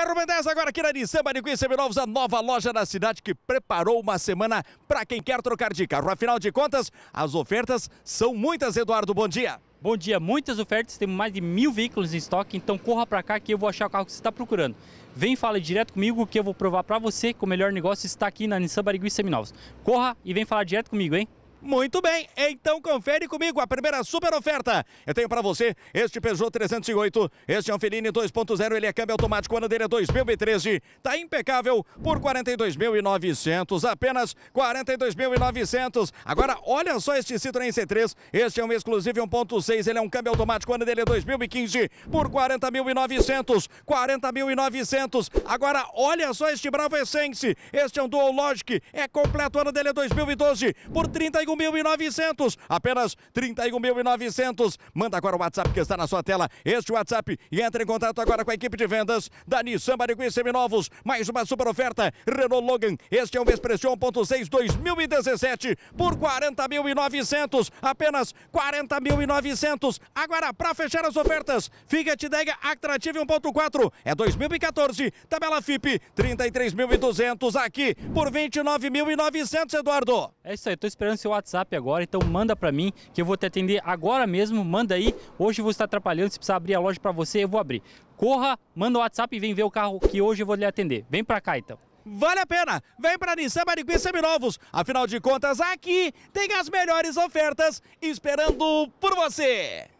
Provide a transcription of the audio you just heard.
Quero Mendes agora aqui na Nissan Manicuí Seminovos, a nova loja da cidade que preparou uma semana para quem quer trocar de carro. Afinal de contas, as ofertas são muitas, Eduardo. Bom dia. Bom dia, muitas ofertas, temos mais de mil veículos em estoque, então corra para cá que eu vou achar o carro que você está procurando. Vem fale direto comigo que eu vou provar para você que o melhor negócio está aqui na Nissan Barigui Seminovos. Corra e vem falar direto comigo, hein? Muito bem, então confere comigo a primeira super oferta. Eu tenho para você este Peugeot 308, este é um Feline 2.0, ele é câmbio automático, ano dele é 2013, tá impecável por 42.900, apenas 42.900. Agora olha só este Citroën C3, este é um exclusivo 1.6, ele é um câmbio automático, ano dele é 2015 por 40.900, 40.900. Agora olha só este Bravo Essence, este é um Dual Logic, é completo, ano dele é 2012 por 30 31.900, apenas 31.900. Manda agora o WhatsApp que está na sua tela, este WhatsApp, e entre em contato agora com a equipe de vendas da Nissan Barigui Seminovos. Mais uma super oferta, Renault Logan, este é um Expression 1.6 2017 por 40.900, apenas 40.900. Agora, para fechar as ofertas, Fiat Dega Actrative 1.4 é 2014, tabela FIP 33.200 aqui por 29.900, Eduardo. É isso aí, tô esperando seu WhatsApp agora, então manda para mim que eu vou te atender agora mesmo. Manda aí. Hoje vou estar atrapalhando, se precisar abrir a loja para você, eu vou abrir. Corra, manda o WhatsApp e vem ver o carro que hoje eu vou lhe atender. Vem para cá então. Vale a pena! Vem para Nissan Maricui Seminovos. Afinal de contas, aqui tem as melhores ofertas esperando por você.